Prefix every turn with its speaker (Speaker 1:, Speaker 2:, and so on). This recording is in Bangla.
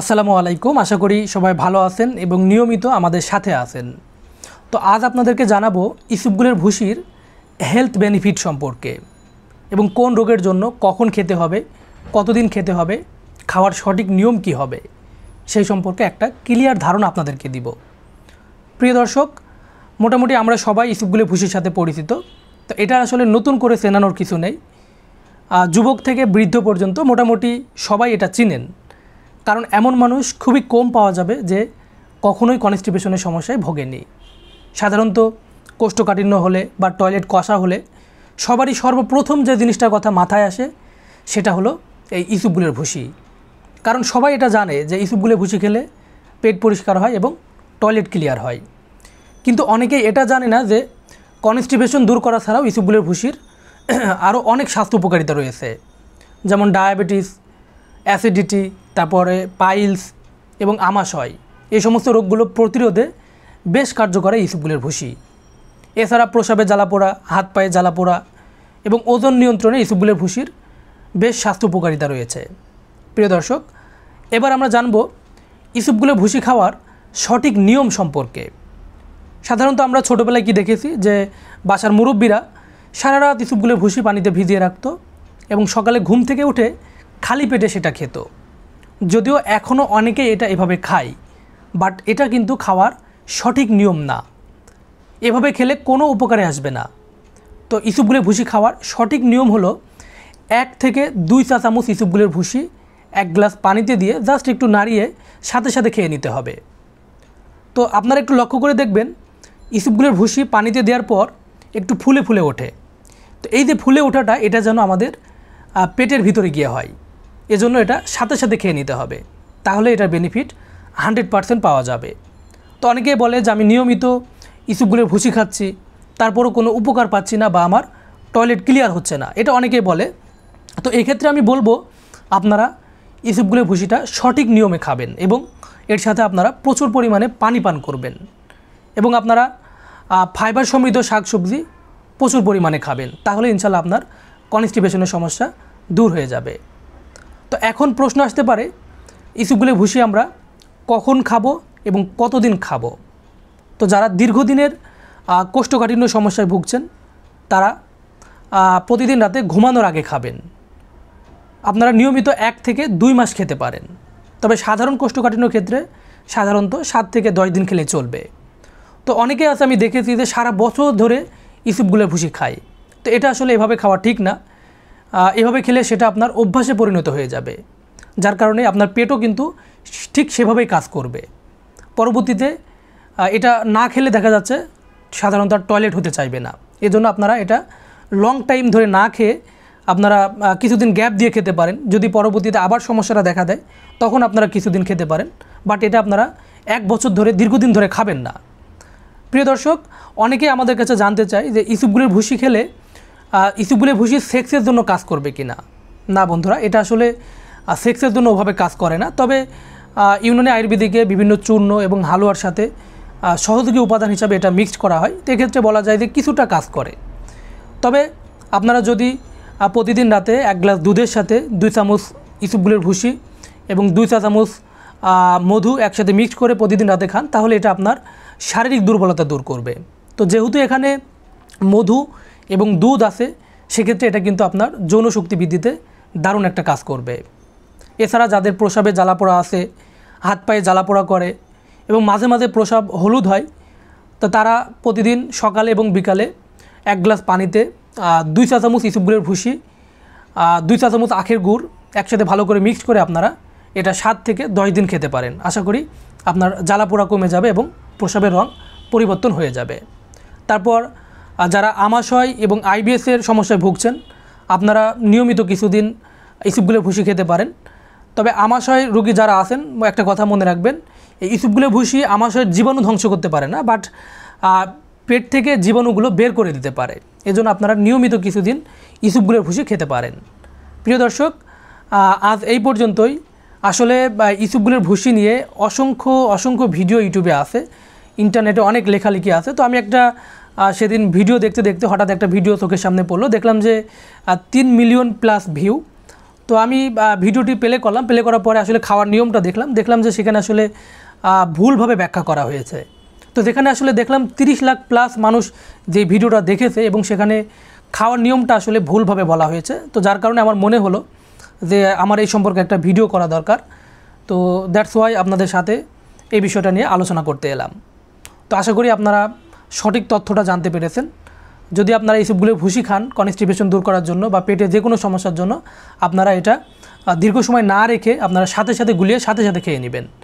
Speaker 1: আসসালামু আলাইকুম আশা করি সবাই ভালো আছেন এবং নিয়মিত আমাদের সাথে আছেন তো আজ আপনাদেরকে জানাবো ইসুপগুলের ভুষির হেলথ বেনিফিট সম্পর্কে এবং কোন রোগের জন্য কখন খেতে হবে কতদিন খেতে হবে খাওয়ার সঠিক নিয়ম কি হবে সেই সম্পর্কে একটা ক্লিয়ার ধারণা আপনাদেরকে দিব প্রিয় দর্শক মোটামুটি আমরা সবাই ইসুপগুলের ভুষির সাথে পরিচিত তো এটা আসলে নতুন করে চেনানোর কিছু নেই যুবক থেকে বৃদ্ধ পর্যন্ত মোটামুটি সবাই এটা চিনেন কারণ এমন মানুষ খুবই কম পাওয়া যাবে যে কখনোই কনস্টিপেশনের সমস্যায় ভোগেনি সাধারণত কোষ্ঠকাঠিন্য হলে বা টয়লেট কষা হলে সবারই সর্বপ্রথম যে জিনিসটার কথা মাথায় আসে সেটা হলো এই ইসুপগুলের ভুসি কারণ সবাই এটা জানে যে ইসুপগুলের ভুসি খেলে পেট পরিষ্কার হয় এবং টয়লেট ক্লিয়ার হয় কিন্তু অনেকেই এটা জানে না যে কনস্টিপেশন দূর করা ছাড়াও ইসুপগুলের ভুসির আরও অনেক স্বাস্থ্য উপকারিতা রয়েছে যেমন ডায়াবেটিস অ্যাসিডিটি তারপরে পাইলস এবং আমাশয় এই সমস্ত রোগগুলো প্রতিরোধে বেশ কার্যকর এই ইসুপগুলের ভুসি এছাড়া প্রসাবে জ্বালা পোড়া হাত পায়ে পোড়া এবং ওজন নিয়ন্ত্রণে ইসুপগুলের ভুসির বেশ স্বাস্থ্য উপকারিতা রয়েছে প্রিয় দর্শক এবার আমরা জানব ইসুপগুলো ভুসি খাওয়ার সঠিক নিয়ম সম্পর্কে সাধারণত আমরা ছোটোবেলায় কি দেখেছি যে বাসার মুরব্বীরা সারা রাত ইসুপগুলোর ভুসি পানিতে ভিজিয়ে রাখত এবং সকালে ঘুম থেকে উঠে খালি পেটে সেটা খেত যদিও এখনও অনেকে এটা এভাবে খায় বাট এটা কিন্তু খাওয়ার সঠিক নিয়ম না এভাবে খেলে কোনো উপকারে আসবে না তো ইসুপগুলের ভুসি খাওয়ার সঠিক নিয়ম হলো এক থেকে দুই চা চামচ ইসুপগুলের ভুসি এক গ্লাস পানিতে দিয়ে জাস্ট একটু নাড়িয়ে সাথে সাথে খেয়ে নিতে হবে তো আপনারা একটু লক্ষ্য করে দেখবেন ইসুপগুলের ভুসি পানিতে দেওয়ার পর একটু ফুলে ফুলে ওঠে তো এই যে ফুলে ওঠাটা এটা যেন আমাদের পেটের ভিতরে গিয়ে হয় এজন্য এটা সাথে সাথে খেয়ে নিতে হবে তাহলে এটার বেনিফিট হানড্রেড পারসেন্ট পাওয়া যাবে তো অনেকে বলে যে আমি নিয়মিত ইসুপগুলোর ভুসি খাচ্ছি তারপরও কোনো উপকার পাচ্ছি না বা আমার টয়লেট ক্লিয়ার হচ্ছে না এটা অনেকেই বলে তো এক্ষেত্রে আমি বলবো আপনারা ইসুপগুলোর ভুসিটা সঠিক নিয়মে খাবেন এবং এর সাথে আপনারা প্রচুর পরিমাণে পানি পান করবেন এবং আপনারা ফাইবার সমৃদ্ধ শাকসবজি প্রচুর পরিমাণে খাবেন তাহলে ইনশাল্লাহ আপনার কনস্টিপেশনের সমস্যা দূর হয়ে যাবে তো এখন প্রশ্ন আসতে পারে ইস্যুগুলি ভুষি আমরা কখন খাবো এবং কতদিন খাবো তো যারা দীর্ঘদিনের কোষ্ঠকাঠিন্য সমস্যায় ভুগছেন তারা প্রতিদিন রাতে ঘুমানোর আগে খাবেন আপনারা নিয়মিত এক থেকে দুই মাস খেতে পারেন তবে সাধারণ কোষ্ঠকাঠিন্য ক্ষেত্রে সাধারণত সাত থেকে দশ দিন খেলে চলবে তো অনেকে আছে আমি দেখেছি যে সারা বছর ধরে ইসুপগুলোর ভুসি খায় তো এটা আসলে এভাবে খাওয়া ঠিক না এভাবে খেলে সেটা আপনার অভ্যাসে পরিণত হয়ে যাবে যার কারণে আপনার পেটও কিন্তু ঠিক সেভাবেই কাজ করবে পরবর্তীতে এটা না খেলে দেখা যাচ্ছে সাধারণত আর টয়লেট হতে চাইবে না এজন্য আপনারা এটা লং টাইম ধরে না খেয়ে আপনারা কিছুদিন গ্যাপ দিয়ে খেতে পারেন যদি পরবর্তীতে আবার সমস্যাটা দেখা দেয় তখন আপনারা কিছুদিন খেতে পারেন বাট এটা আপনারা এক বছর ধরে দীর্ঘদিন ধরে খাবেন না প্রিয় দর্শক অনেকে আমাদের কাছে জানতে চায় যে ইসুপগুলের ভুসি খেলে ইসুপগুলের ভুসি সেক্সের জন্য কাজ করবে কি না না বন্ধুরা এটা আসলে সেক্সের জন্য ওভাবে কাজ করে না তবে ইউনানি আয়ুর্বেদিকে বিভিন্ন চূর্ণ এবং হালুয়ার সাথে সহযোগী উপাদান হিসাবে এটা মিক্সড করা হয় এক্ষেত্রে বলা যায় যে কিছুটা কাজ করে তবে আপনারা যদি প্রতিদিন রাতে এক গ্লাস দুধের সাথে দুই চামচ ইসুপগুলের ভুসি এবং দুই চা চামচ মধু একসাথে মিক্স করে প্রতিদিন রাতে খান তাহলে এটা আপনার শারীরিক দুর্বলতা দূর করবে তো যেহেতু এখানে মধু এবং দুধ আছে সেক্ষেত্রে এটা কিন্তু আপনার যৌন শক্তি বৃদ্ধিতে দারুণ একটা কাজ করবে এছাড়া যাদের প্রসাবে জ্বালাপোড়া আছে হাত পায়ে জ্বালাপোড়া করে এবং মাঝে মাঝে প্রসাব হলুদ হয় তো তারা প্রতিদিন সকালে এবং বিকালে এক গ্লাস পানিতে দুই চা চামচ ইসুপগুড়ের ভুসি দুই চা চামচ আখের গুড় একসাথে ভালো করে মিক্স করে আপনারা এটা সাত থেকে দশ দিন খেতে পারেন আশা করি আপনার জ্বালাপোড়া কমে যাবে এবং প্রসাবের রং পরিবর্তন হয়ে যাবে তারপর যারা আমাশয় এবং আইবিএসের সমস্যায় ভুগছেন আপনারা নিয়মিত কিছুদিন ইসুপগুলো ভুষি খেতে পারেন তবে আমাশয় রোগী যারা আছেন একটা কথা মনে রাখবেন এই ইসুপগুলো ভুষি আমাশয়ের জীবাণু ধ্বংস করতে পারে না বাট পেট থেকে জীবাণুগুলো বের করে দিতে পারে এজন্য আপনারা নিয়মিত কিছুদিন ইসুপগুলোর ভুষি খেতে পারেন প্রিয় দর্শক আজ এই পর্যন্তই আসলে ইসুফগুলের ভুষি নিয়ে অসংখ্য অসংখ্য ভিডিও ইউটিউবে আছে ইন্টারনেটে অনেক লেখালেখি আছে তো আমি একটা সেদিন ভিডিও দেখতে দেখতে হঠাৎ একটা ভিডিও চোখের সামনে পড়লো দেখলাম যে তিন মিলিয়ন প্লাস ভিউ তো আমি ভিডিওটি প্লে করলাম প্লে করার পরে আসলে খাওয়ার নিয়মটা দেখলাম দেখলাম যে সেখানে আসলে ভুলভাবে ব্যাখ্যা করা হয়েছে তো যেখানে আসলে দেখলাম 30 লাখ প্লাস মানুষ যে ভিডিওটা দেখেছে এবং সেখানে খাওয়ার নিয়মটা আসলে ভুলভাবে বলা হয়েছে তো যার কারণে আমার মনে হলো যে আমার এই সম্পর্কে একটা ভিডিও করা দরকার তো দ্যাটস ওয়াই আপনাদের সাথে এই বিষয়টা নিয়ে আলোচনা করতে এলাম তো আশা করি আপনারা সঠিক তথ্যটা জানতে পেরেছেন যদি আপনারা এইসবগুলো ভুসি খান কনস্টিপেশন দূর করার জন্য বা পেটে যে কোনো সমস্যার জন্য আপনারা এটা দীর্ঘ সময় না রেখে আপনারা সাথে সাথে গুলিয়ে সাথে সাথে খেয়ে নেবেন